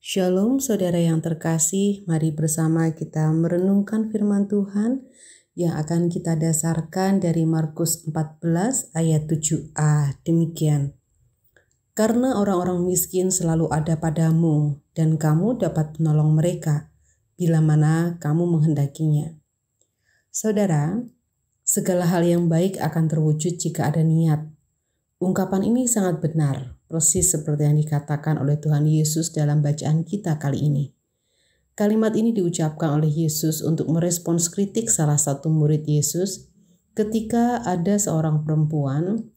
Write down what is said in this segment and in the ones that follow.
Shalom saudara yang terkasih, mari bersama kita merenungkan firman Tuhan yang akan kita dasarkan dari Markus 14 ayat 7a. Demikian. Karena orang-orang miskin selalu ada padamu dan kamu dapat menolong mereka bila mana kamu menghendakinya. Saudara, segala hal yang baik akan terwujud jika ada niat. Ungkapan ini sangat benar persis seperti yang dikatakan oleh Tuhan Yesus dalam bacaan kita kali ini. Kalimat ini diucapkan oleh Yesus untuk merespons kritik salah satu murid Yesus ketika ada seorang perempuan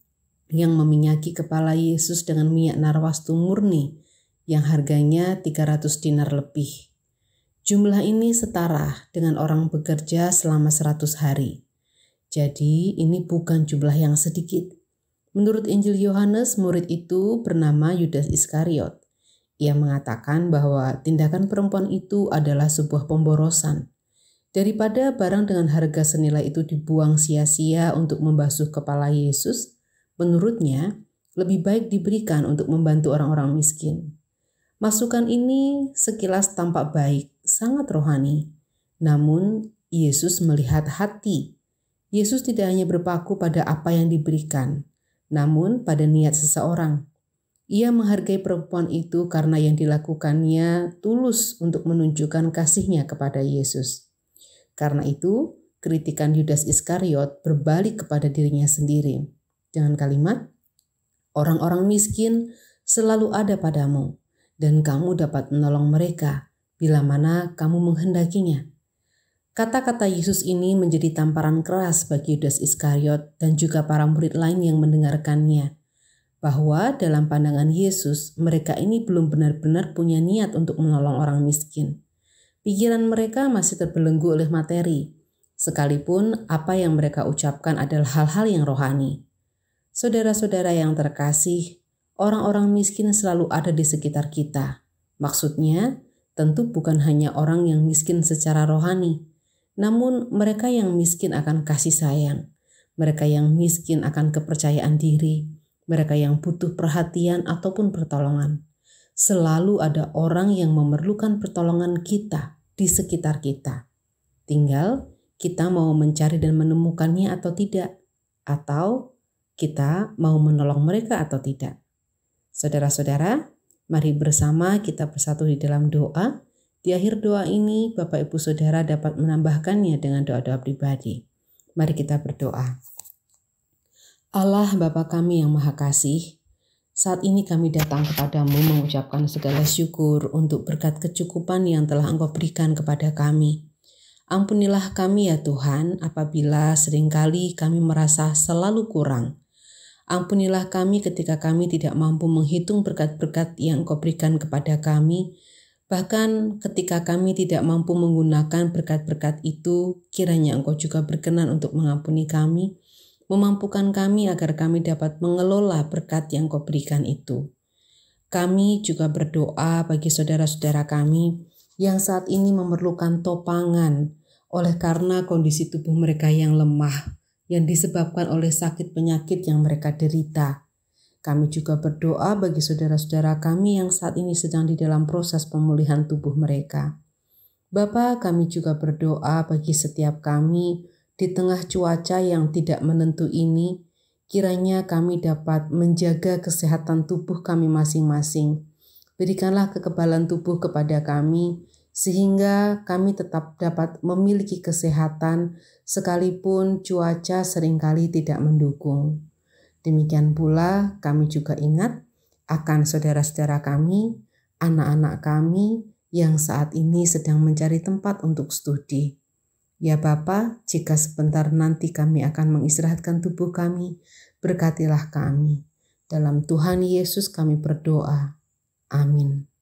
yang meminyaki kepala Yesus dengan minyak narwastu murni yang harganya 300 dinar lebih. Jumlah ini setara dengan orang bekerja selama 100 hari. Jadi ini bukan jumlah yang sedikit. Menurut Injil Yohanes, murid itu bernama Yudas Iskariot. Ia mengatakan bahwa tindakan perempuan itu adalah sebuah pemborosan. Daripada barang dengan harga senilai itu dibuang sia-sia untuk membasuh kepala Yesus, menurutnya lebih baik diberikan untuk membantu orang-orang miskin. Masukan ini sekilas tampak baik, sangat rohani. Namun, Yesus melihat hati. Yesus tidak hanya berpaku pada apa yang diberikan, namun pada niat seseorang. Ia menghargai perempuan itu karena yang dilakukannya tulus untuk menunjukkan kasihnya kepada Yesus. Karena itu, kritikan Yudas Iskariot berbalik kepada dirinya sendiri. Dengan kalimat, orang-orang miskin selalu ada padamu, dan kamu dapat menolong mereka bila mana kamu menghendakinya. Kata-kata Yesus ini menjadi tamparan keras bagi Yudas Iskariot dan juga para murid lain yang mendengarkannya, bahwa dalam pandangan Yesus mereka ini belum benar-benar punya niat untuk menolong orang miskin. Pikiran mereka masih terbelenggu oleh materi, sekalipun apa yang mereka ucapkan adalah hal-hal yang rohani. Saudara-saudara yang terkasih, orang-orang miskin selalu ada di sekitar kita. Maksudnya, tentu bukan hanya orang yang miskin secara rohani, namun mereka yang miskin akan kasih sayang, mereka yang miskin akan kepercayaan diri, mereka yang butuh perhatian ataupun pertolongan. Selalu ada orang yang memerlukan pertolongan kita di sekitar kita. Tinggal kita mau mencari dan menemukannya atau tidak, atau kita mau menolong mereka atau tidak. Saudara-saudara, mari bersama kita bersatu di dalam doa di akhir doa ini, Bapak Ibu Saudara dapat menambahkannya dengan doa-doa pribadi. Mari kita berdoa. Allah Bapa kami yang Maha Kasih, saat ini kami datang kepadamu mengucapkan segala syukur untuk berkat kecukupan yang telah engkau berikan kepada kami. Ampunilah kami ya Tuhan apabila seringkali kami merasa selalu kurang. Ampunilah kami ketika kami tidak mampu menghitung berkat-berkat yang engkau berikan kepada kami, Bahkan ketika kami tidak mampu menggunakan berkat-berkat itu, kiranya Engkau juga berkenan untuk mengampuni kami, memampukan kami agar kami dapat mengelola berkat yang Kau berikan itu. Kami juga berdoa bagi saudara-saudara kami yang saat ini memerlukan topangan oleh karena kondisi tubuh mereka yang lemah, yang disebabkan oleh sakit penyakit yang mereka derita kami juga berdoa bagi saudara-saudara kami yang saat ini sedang di dalam proses pemulihan tubuh mereka. Bapa, kami juga berdoa bagi setiap kami di tengah cuaca yang tidak menentu ini, kiranya kami dapat menjaga kesehatan tubuh kami masing-masing. Berikanlah kekebalan tubuh kepada kami, sehingga kami tetap dapat memiliki kesehatan sekalipun cuaca seringkali tidak mendukung. Demikian pula kami juga ingat akan saudara-saudara kami, anak-anak kami yang saat ini sedang mencari tempat untuk studi. Ya Bapa, jika sebentar nanti kami akan mengistirahatkan tubuh kami, berkatilah kami. Dalam Tuhan Yesus kami berdoa. Amin.